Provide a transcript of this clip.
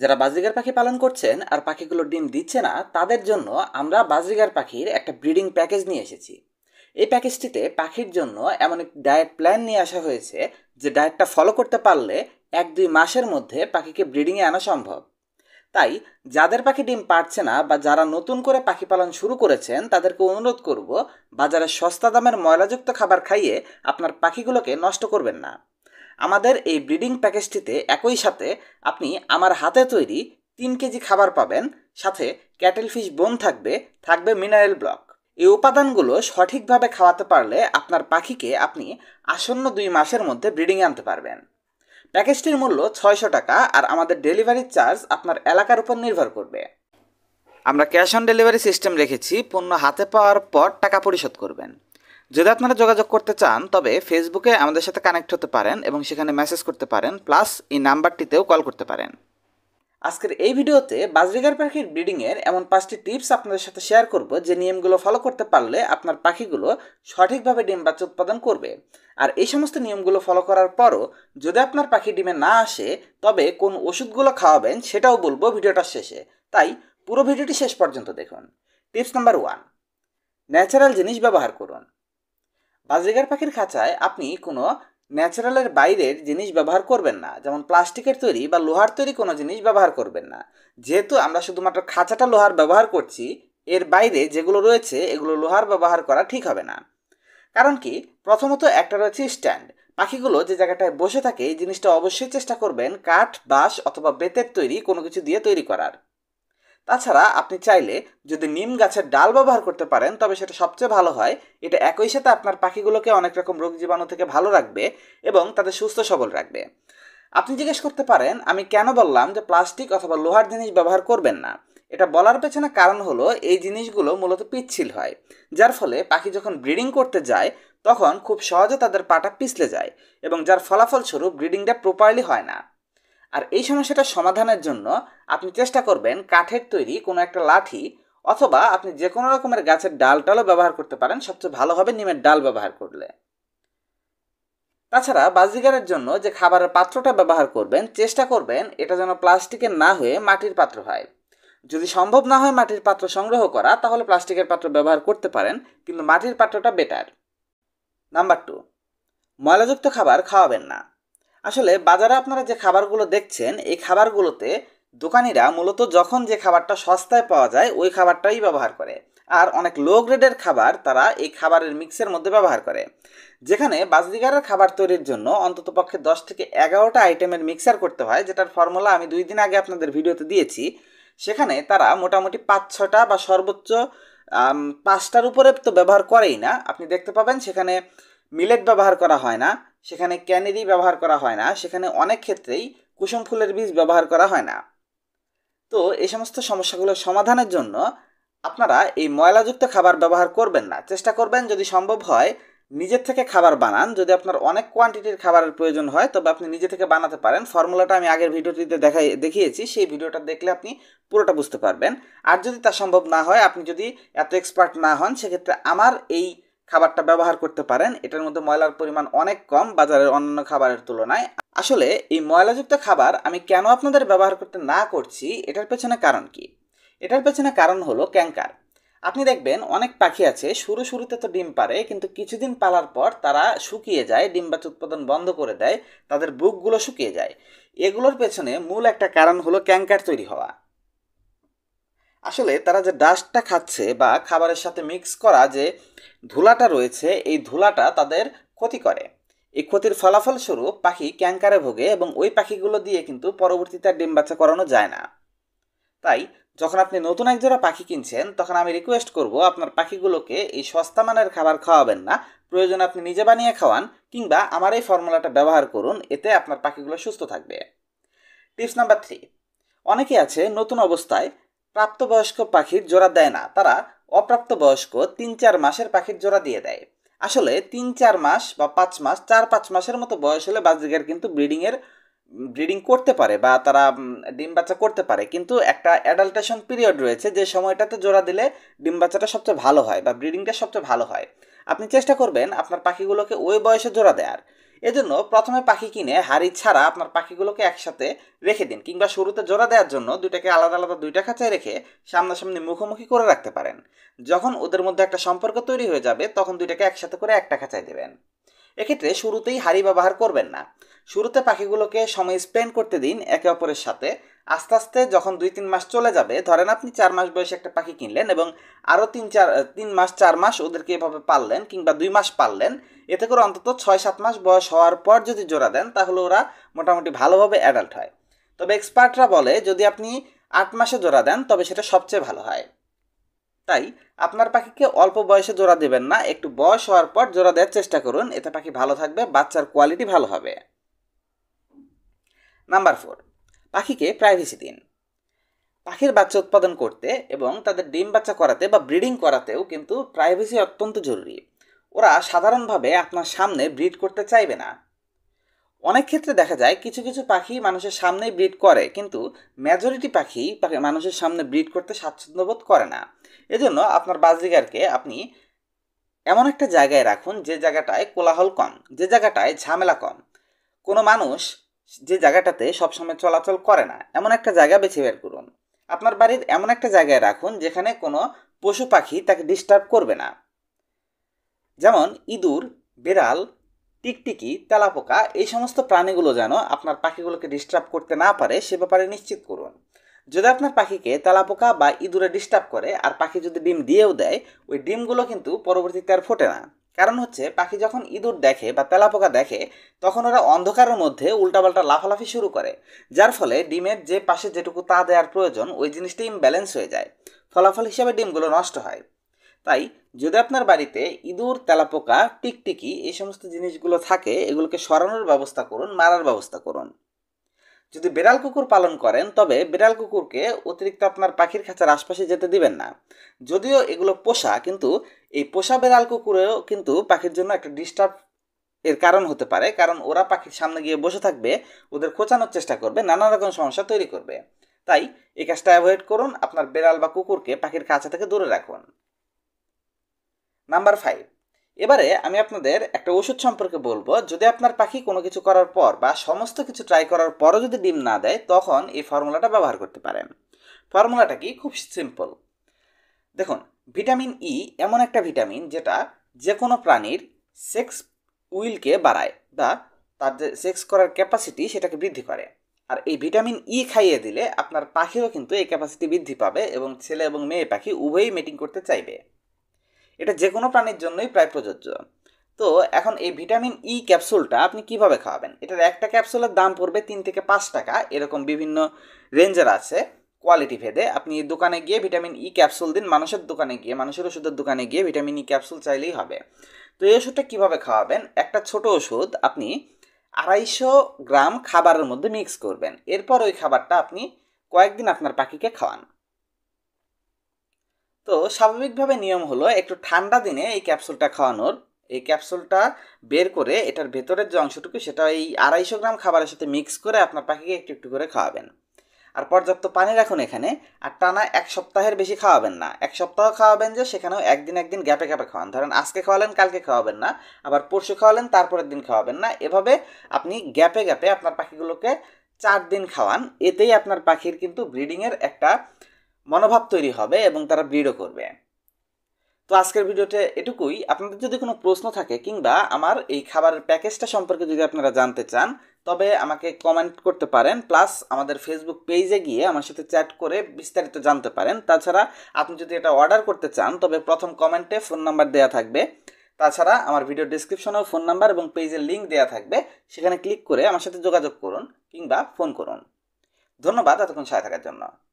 যারা বাজরিগার পাখি পালন করছেন আর পাখিগুলো ডিম দিচ্ছে না তাদের জন্য আমরা বাজরিগার পাখির একটা ব্রিডিং প্যাকেজ নিয়ে এসেছি এই প্যাকেজটিতে পাখির জন্য এমন একটি ডায়েট প্ল্যান নিয়ে আসা হয়েছে যে ডায়েটটা ফলো করতে পারলে এক দুই মাসের মধ্যে পাখিকে ব্রিডিংয়ে আনা সম্ভব তাই যাদের পাখি ডিম পারছে না বা যারা নতুন করে পাখি পালন শুরু করেছেন তাদেরকে অনুরোধ করব বাজারে সস্তা দামের ময়লাযুক্ত খাবার খাইয়ে আপনার পাখিগুলোকে নষ্ট করবেন না আমাদের এই ব্রিডিং প্যাকেজটিতে একই সাথে আপনি আমার হাতে তৈরি তিন কেজি খাবার পাবেন সাথে ক্যাটেল ফিশ বোন থাকবে থাকবে মিনারেল ব্লক এই উপাদানগুলো সঠিকভাবে খাওয়াতে পারলে আপনার পাখিকে আপনি আসন্ন দুই মাসের মধ্যে ব্রিডিংয়ে আনতে পারবেন প্যাকেজটির মূল্য ছয়শো টাকা আর আমাদের ডেলিভারি চার্জ আপনার এলাকার উপর নির্ভর করবে আমরা ক্যাশ অন ডেলিভারি সিস্টেম রেখেছি পণ্য হাতে পাওয়ার পর টাকা পরিশোধ করবেন যদি আপনারা যোগাযোগ করতে চান তবে ফেসবুকে আমাদের সাথে কানেক্ট হতে পারেন এবং সেখানে মেসেজ করতে পারেন প্লাস এই নাম্বারটিতেও কল করতে পারেন আজকের এই ভিডিওতে বাজরিগার পাখির ব্রিডিংয়ের এমন পাঁচটি টিপস আপনাদের সাথে শেয়ার করব যে নিয়মগুলো ফলো করতে পারলে আপনার পাখিগুলো সঠিকভাবে ডিম বাচ্চা উৎপাদন করবে আর এই সমস্ত নিয়মগুলো ফলো করার পরও যদি আপনার পাখি ডিমে না আসে তবে কোন ওষুধগুলো খাওয়াবেন সেটাও বলবো ভিডিওটার শেষে তাই পুরো ভিডিওটি শেষ পর্যন্ত দেখুন টিপস নাম্বার ওয়ান ন্যাচারাল জিনিস ব্যবহার করুন বাজিগার পাখির খাঁচায় আপনি কোনো ন্যাচারালের বাইরের জিনিস ব্যবহার করবেন না যেমন প্লাস্টিকের তৈরি বা লোহার তৈরি কোনো জিনিস ব্যবহার করবেন না যেহেতু আমরা শুধুমাত্র খাঁচাটা লোহার ব্যবহার করছি এর বাইরে যেগুলো রয়েছে এগুলো লোহার ব্যবহার করা ঠিক হবে না কারণ কি প্রথমত একটা রয়েছে স্ট্যান্ড পাখিগুলো যে জায়গাটায় বসে থাকে এই জিনিসটা অবশ্যই চেষ্টা করবেন কাঠ বাঁশ অথবা বেতের তৈরি কোনো কিছু দিয়ে তৈরি করার তাছাড়া আপনি চাইলে যদি নিম গাছের ডাল ব্যবহার করতে পারেন তবে সেটা সবচেয়ে ভালো হয় এটা একই সাথে আপনার পাখিগুলোকে অনেক রকম রোগ জীবাণু থেকে ভালো রাখবে এবং তাদের সুস্থ সবল রাখবে আপনি জিজ্ঞেস করতে পারেন আমি কেন বললাম যে প্লাস্টিক অথবা লোহার জিনিস ব্যবহার করবেন না এটা বলার পেছনে কারণ হলো এই জিনিসগুলো মূলত পিচ্ছিল হয় যার ফলে পাখি যখন ব্রিডিং করতে যায় তখন খুব সহজে তাদের পাটা পিছলে যায় এবং যার ফলাফলস্বরূপ ব্রিডিংটা প্রপারলি হয় না আর এই সমস্যাটা সমাধানের জন্য আপনি চেষ্টা করবেন কাঠের তৈরি কোনো একটা লাঠি অথবা আপনি যে কোনো রকমের গাছের ডাল টালও ব্যবহার করতে পারেন সবচেয়ে ভালো হবে নিমের ডাল ব্যবহার করলে তাছাড়া বাজিগারের জন্য যে খাবারের পাত্রটা ব্যবহার করবেন চেষ্টা করবেন এটা যেন প্লাস্টিকের না হয়ে মাটির পাত্র হয় যদি সম্ভব না হয় মাটির পাত্র সংগ্রহ করা তাহলে প্লাস্টিকের পাত্র ব্যবহার করতে পারেন কিন্তু মাটির পাত্রটা বেটার নাম্বার টু ময়লাযুক্ত খাবার খাওয়াবেন না আসলে বাজারে আপনারা যে খাবারগুলো দেখছেন এই খাবারগুলোতে দোকানিরা মূলত যখন যে খাবারটা সস্তায় পাওয়া যায় ওই খাবারটাই ব্যবহার করে আর অনেক লো গ্রেডের খাবার তারা এই খাবারের মিক্সের মধ্যে ব্যবহার করে যেখানে বাজদিগারের খাবার তৈরির জন্য অন্তত পক্ষে দশ থেকে এগারোটা আইটেমের মিক্সার করতে হয় যেটার ফর্মুলা আমি দুই দিন আগে আপনাদের ভিডিওতে দিয়েছি সেখানে তারা মোটামুটি পাঁচ ছটা বা সর্বোচ্চ পাঁচটার উপরে তো ব্যবহার করেই না আপনি দেখতে পাবেন সেখানে মিলেট ব্যবহার করা হয় না সেখানে ক্যানেরি ব্যবহার করা হয় না সেখানে অনেক ক্ষেত্রেই কুসুম ফুলের বীজ ব্যবহার করা হয় না তো এই সমস্ত সমস্যাগুলো সমাধানের জন্য আপনারা এই ময়লাযুক্ত খাবার ব্যবহার করবেন না চেষ্টা করবেন যদি সম্ভব হয় নিজের থেকে খাবার বানান যদি আপনার অনেক কোয়ান্টিটির খাবারের প্রয়োজন হয় তবে আপনি নিজে থেকে বানাতে পারেন ফর্মুলাটা আমি আগের ভিডিওটিতে দেখাই দেখিয়েছি সেই ভিডিওটা দেখলে আপনি পুরোটা বুঝতে পারবেন আর যদি তা সম্ভব না হয় আপনি যদি এত এক্সপার্ট না হন সেক্ষেত্রে আমার এই খাবারটা ব্যবহার করতে পারেন এটার মধ্যে ময়লার পরিমাণ অনেক কম বাজারের অন্যান্য খাবারের তুলনায় আসলে এই ময়লাযুক্ত খাবার আমি কেন আপনাদের ব্যবহার করতে না করছি এটার পেছনে কারণ কি এটার পেছনে কারণ হলো ক্যাঙ্কার আপনি দেখবেন অনেক পাখি আছে শুরু শুরুতে তো ডিম পারে কিন্তু কিছুদিন পালার পর তারা শুকিয়ে যায় ডিম্বাচ উৎপাদন বন্ধ করে দেয় তাদের বুকগুলো শুকিয়ে যায় এগুলোর পেছনে মূল একটা কারণ হলো ক্যাঙ্কার তৈরি হওয়া আসলে তারা যে ডাস্টটা খাচ্ছে বা খাবারের সাথে মিক্স করা যে ধুলাটা রয়েছে এই ধুলাটা তাদের ক্ষতি করে এই ক্ষতির ফলাফলস্বরূপ পাখি ক্যাঙ্কারে ভোগে এবং ওই পাখিগুলো দিয়ে কিন্তু পরবর্তীতে ডিম বাচ্চা করানো যায় না তাই যখন আপনি নতুন এক জোড়া পাখি কিনছেন তখন আমি রিকোয়েস্ট করব আপনার পাখিগুলোকে এই সস্তা মানের খাবার খাওয়াবেন না প্রয়োজন আপনি নিজে বানিয়ে খাওয়ান কিংবা আমার এই ফর্মুলাটা ব্যবহার করুন এতে আপনার পাখিগুলো সুস্থ থাকবে টিপস নাম্বার থ্রি অনেকে আছে নতুন অবস্থায় প্রাপ্তবয়স্ক পাখির জোড়া দেয় না তারা অপ্রাপ্তবয়স্ক তিন চার মাসের পাখির জোড়া দিয়ে দেয় আসলে তিন চার মাস বা পাঁচ মাস চার পাঁচ মাসের মতো বয়স হলে বাজিকার কিন্তু ব্রিডিংয়ের ব্রিডিং করতে পারে বা তারা ডিম বাচ্চা করতে পারে কিন্তু একটা অ্যাডাল্টেশন পিরিয়ড রয়েছে যে সময়টাতে জোড়া দিলে ডিম বাচ্চাটা সবচেয়ে ভালো হয় বা ব্রিডিংটা সবচেয়ে ভালো হয় আপনি চেষ্টা করবেন আপনার পাখিগুলোকে ওই বয়সে জোড়া দেওয়ার এজন্য প্রথমে পাখি কিনে হাড়ি ছাড়া আপনার পাখিগুলোকে একসাথে রেখে দিন কিংবা শুরুতে জোড়া দেওয়ার জন্য দুইটাকে আলাদা আলাদা দুইটা খাঁচায় রেখে সামনাসামনি মুখোমুখি করে রাখতে পারেন যখন ওদের মধ্যে একটা সম্পর্ক তৈরি হয়ে যাবে তখন দুইটাকে একসাথে করে একটা খাঁচায় দেবেন এক্ষেত্রে শুরুতেই হাড়ি ব্যবহার করবেন না শুরুতে পাখিগুলোকে সময় স্পেন্ড করতে দিন একে অপরের সাথে আস্তে আস্তে যখন দুই তিন মাস চলে যাবে ধরেন আপনি চার মাস বয়সে একটা পাখি কিনলেন এবং আরও তিন চার তিন মাস চার মাস ওদেরকে এভাবে পাললেন কিংবা দুই মাস পাললেন এতে করে অন্তত ছয় সাত মাস বয়স হওয়ার পর যদি জোড়া দেন তাহলে ওরা মোটামুটি ভালোভাবে অ্যাডাল্ট হয় তবে এক্সপার্টরা বলে যদি আপনি আট মাসে জোড়া দেন তবে সেটা সবচেয়ে ভালো হয় তাই আপনার পাখিকে অল্প বয়সে জোড়া দেবেন না একটু বয়স হওয়ার পর জোড়া দেওয়ার চেষ্টা করুন এতে পাখি ভালো থাকবে বাচ্চার কোয়ালিটি ভালো হবে নাম্বার ফোর পাখিকে প্রাইভেসি দিন পাখির বাচ্চা উৎপাদন করতে এবং তাদের ডিম বাচ্চা করাতে বা ব্রিডিং করাতেও কিন্তু প্রাইভেসি অত্যন্ত জরুরি ওরা সাধারণভাবে আপনার সামনে ব্রিড করতে চাইবে না অনেক ক্ষেত্রে দেখা যায় কিছু কিছু পাখি মানুষের সামনেই ব্রিড করে কিন্তু মেজরিটি পাখি মানুষের সামনে ব্রিড করতে স্বাচ্ছন্দ্যবোধ করে না এজন্য আপনার বাজিগারকে আপনি এমন একটা জায়গায় রাখুন যে জায়গাটায় কোলাহল কম যে জায়গাটায় ঝামেলা কম কোনো মানুষ যে জায়গাটাতে সবসময় চলাচল করে না এমন একটা জায়গা বেছে বের করুন আপনার বাড়ির এমন একটা জায়গায় রাখুন যেখানে কোনো পশু পাখি তাকে ডিস্টার্ব করবে না যেমন ইঁদুর বেড়াল টিকটিকি তেলাপোকা এই সমস্ত প্রাণীগুলো যেন আপনার পাখিগুলোকে ডিস্টার্ব করতে না পারে সে ব্যাপারে নিশ্চিত করুন যদি আপনার পাখিকে তেলাপোকা বা ইঁদুরে ডিস্টার্ব করে আর পাখি যদি ডিম দিয়েও দেয় ওই ডিমগুলো কিন্তু পরবর্তীতে আর ফোটে না কারণ হচ্ছে পাখি যখন ইঁদুর দেখে বা তেলাপোকা দেখে তখন ওরা অন্ধকারের মধ্যে উল্টাপাল্টা লাফালাফি শুরু করে যার ফলে ডিমের যে পাশে যেটুকু তা দেওয়ার প্রয়োজন ওই জিনিসটি ইমব্যালেন্স হয়ে যায় ফলাফল হিসাবে ডিমগুলো নষ্ট হয় তাই যদি আপনার বাড়িতে ইঁদুর তেলাপোকা টিকটিকি এই সমস্ত জিনিসগুলো থাকে এগুলোকে সরানোর ব্যবস্থা করুন মারার ব্যবস্থা করুন যদি বেড়াল কুকুর পালন করেন তবে বেড়াল কুকুরকে অতিরিক্ত আপনার পাখির খাঁচার আশপাশে যেতে দিবেন না যদিও এগুলো পোষা কিন্তু এই পোষা বেড়াল কুকুরেও কিন্তু পাখির জন্য একটা ডিস্টার্ব এর কারণ হতে পারে কারণ ওরা পাখির সামনে গিয়ে বসে থাকবে ওদের খোঁচানোর চেষ্টা করবে নানা রকম সমস্যা তৈরি করবে তাই এই কাজটা অ্যাভয়েড করুন আপনার বেড়াল বা কুকুরকে পাখির কাছে থেকে দূরে রাখুন নাম্বার ফাইভ এবারে আমি আপনাদের একটা ওষুধ সম্পর্কে বলবো যদি আপনার পাখি কোনো কিছু করার পর বা সমস্ত কিছু ট্রাই করার পরও যদি ডিম না দেয় তখন এই ফর্মুলাটা ব্যবহার করতে পারেন ফর্মুলাটা কি খুব সিম্পল দেখুন ভিটামিন ই e এমন একটা ভিটামিন যেটা যে কোনো প্রাণীর সেক্স উইলকে বাড়ায় বা তার যে সেক্স করার ক্যাপাসিটি সেটাকে বৃদ্ধি করে আর এই ভিটামিন ই e খাইয়ে দিলে আপনার পাখিও কিন্তু এই ক্যাপাসিটি বৃদ্ধি পাবে এবং ছেলে এবং মেয়ে পাখি উভয়ই মিটিং করতে চাইবে এটা যে কোনো প্রাণীর জন্যই প্রায় প্রযোজ্য তো এখন এই ভিটামিন ই e ক্যাপসুলটা আপনি কিভাবে খাওয়াবেন এটার একটা ক্যাপসুলের দাম পড়বে তিন থেকে পাঁচ টাকা এরকম বিভিন্ন রেঞ্জের আছে কোয়ালিটি ভেদে আপনি দোকানে গিয়ে ভিটামিন ই e ক্যাপসুল দিন মানুষের দোকানে গিয়ে মানুষের ওষুধের দোকানে গিয়ে ভিটামিন ই e ক্যাপসুল চাইলেই হবে তো এই ওষুধটা কীভাবে খাওয়াবেন একটা ছোট ওষুধ আপনি আড়াইশো গ্রাম খাবারের মধ্যে মিক্স করবেন এরপর ওই খাবারটা আপনি কয়েকদিন আপনার পাখিকে খাওয়ান তো স্বাভাবিকভাবে নিয়ম হলো একটু ঠান্ডা দিনে এই ক্যাপসুলটা খাওয়ানোর এই ক্যাপসুলটা বের করে এটার ভেতরের যে অংশটুকু সেটা এই আড়াইশো গ্রাম খাবারের সাথে মিক্স করে আপনার পাখিকে একটু একটু করে খাওয়াবেন আর পর্যাপ্ত পানি রাখুন এখানে আর টানা এক সপ্তাহের বেশি খাওয়াবেন না এক সপ্তাহ খাওয়াবেন যে সেখানেও একদিন একদিন গ্যাপে গ্যাপে খাওয়ান ধরেন আজকে খাওয়ালেন কালকে খাওয়াবেন না আবার পরশু খাওয়ালেন তারপরের দিন খাওয়াবেন না এভাবে আপনি গ্যাপে গ্যাপে আপনার পাখিগুলোকে চার দিন খাওয়ান এতেই আপনার পাখির কিন্তু ব্রিডিংয়ের একটা মনোভাব তৈরি হবে এবং তারা দৃঢ় করবে তো আজকের ভিডিওতে এটুকুই আপনাদের যদি কোনো প্রশ্ন থাকে কিংবা আমার এই খাবারের প্যাকেজটা সম্পর্কে যদি আপনারা জানতে চান তবে আমাকে কমেন্ট করতে পারেন প্লাস আমাদের ফেসবুক পেজে গিয়ে আমার সাথে চ্যাট করে বিস্তারিত জানতে পারেন তাছাড়া আপনি যদি এটা অর্ডার করতে চান তবে প্রথম কমেন্টে ফোন নাম্বার দেওয়া থাকবে তাছাড়া আমার ভিডিও ডিসক্রিপশনেও ফোন নাম্বার এবং পেজের লিঙ্ক দেওয়া থাকবে সেখানে ক্লিক করে আমার সাথে যোগাযোগ করুন কিংবা ফোন করুন ধন্যবাদ এতক্ষণ সায় থাকার জন্য